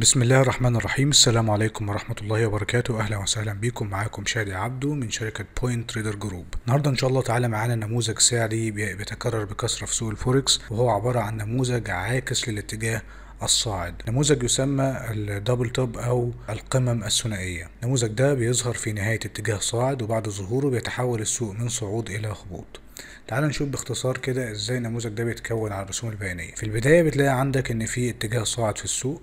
بسم الله الرحمن الرحيم السلام عليكم ورحمة الله وبركاته أهلا وسهلا بكم معاكم شادي عبدو من شركة بوينت تريدر جروب النهاردة إن شاء الله تعالى معانا نموذج سعري بيتكرر بكثرة في سوق الفوركس وهو عبارة عن نموذج عاكس للاتجاه الصاعد نموذج يسمى الدبل توب او القمم الثنائيه النموذج ده بيظهر في نهايه اتجاه صاعد وبعد ظهوره بيتحول السوق من صعود الى هبوط تعال نشوف باختصار كده ازاي النموذج ده بيتكون على الرسوم البيانيه في البدايه بتلاقي عندك ان في اتجاه صاعد في السوق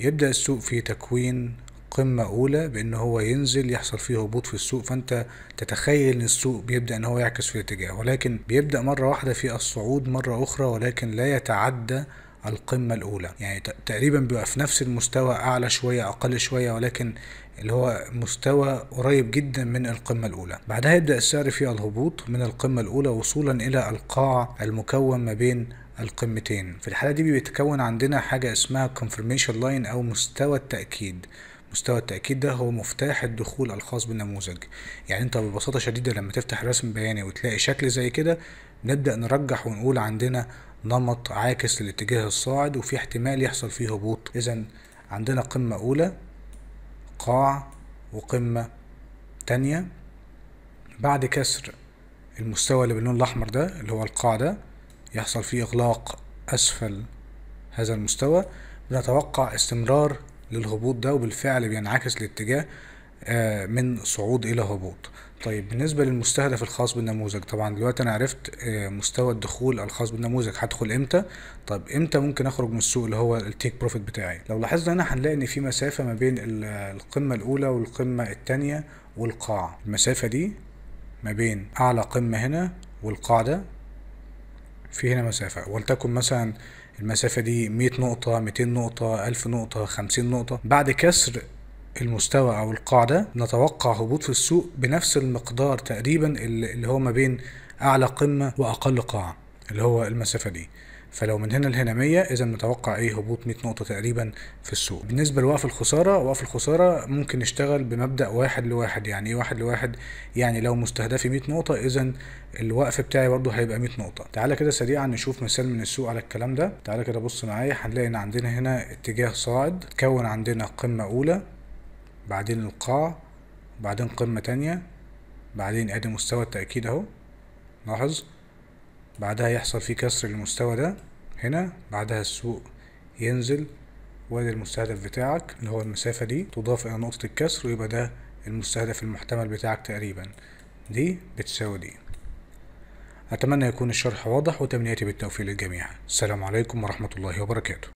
يبدأ السوق في تكوين قمة أولى بإن هو ينزل يحصل فيه هبوط في السوق فأنت تتخيل إن السوق بيبدأ إن هو يعكس في الاتجاه ولكن بيبدأ مرة واحدة في الصعود مرة أخرى ولكن لا يتعدى القمة الأولى يعني تقريبا بيبقى في نفس المستوى أعلى شوية أقل شوية ولكن اللي هو مستوى قريب جدا من القمة الأولى بعدها يبدأ السعر في الهبوط من القمة الأولى وصولا إلى القاع المكون ما بين القمتين في الحالة دي بيتكون عندنا حاجة اسمها confirmation line أو مستوى التأكيد مستوى التأكيد ده هو مفتاح الدخول الخاص بالنموذج يعني انت ببساطة شديدة لما تفتح رسم بياني وتلاقي شكل زي كده نبدأ نرجح ونقول عندنا نمط عاكس للاتجاه الصاعد وفي احتمال يحصل فيه هبوط إذا عندنا قمة أولى قاع وقمة تانية بعد كسر المستوى اللي باللون الأحمر ده اللي هو القاع ده يحصل فيه إغلاق أسفل هذا المستوى بنتوقع استمرار للهبوط ده وبالفعل بينعكس الاتجاه آه، من صعود إلى هبوط طيب بالنسبة للمستهدف الخاص بالنموذج طبعا دلوقتي أنا عرفت آه، مستوى الدخول الخاص بالنموذج هدخل إمتى طب إمتى ممكن أخرج من السوق اللي هو التيك بروفيت بتاعي لو لاحظنا هنا هنلاقي إن في مسافة ما بين القمة الأولى والقمة التانية والقاع المسافة دي ما بين أعلى قمة هنا والقاع ده في هنا مسافة ولتكن مثلا المسافة دي 100 نقطة 200 نقطة 1000 نقطة 50 نقطة بعد كسر المستوى او القاعدة نتوقع هبوط في السوق بنفس المقدار تقريبا اللي هو ما بين اعلى قمة واقل قاعة اللي هو المسافة دي فلو من هنا لهنا 100 اذا متوقع ايه هبوط 100 نقطه تقريبا في السوق بالنسبه لوقف الخساره وقف الخساره ممكن نشتغل بمبدا واحد لواحد يعني ايه واحد لواحد يعني لو مستهدفي 100 نقطه اذا الوقف بتاعي برده هيبقى 100 نقطه تعالى كده سريعا نشوف مثال من السوق على الكلام ده تعالى كده بص معايا هنلاقي ان عندنا هنا اتجاه صاعد تكون عندنا قمه اولى بعدين القاع بعدين قمه تانية بعدين ادي مستوى التاكيد اهو لاحظ بعدها يحصل فيه كسر للمستوى ده هنا بعدها السوق ينزل وادي المستهدف بتاعك اللي هو المسافة دي تضاف إلى نقطة الكسر ويبقى ده المستهدف المحتمل بتاعك تقريبا دي بتساوي دي أتمنى يكون الشرح واضح وتمنياتي بالتوفيق للجميع السلام عليكم ورحمة الله وبركاته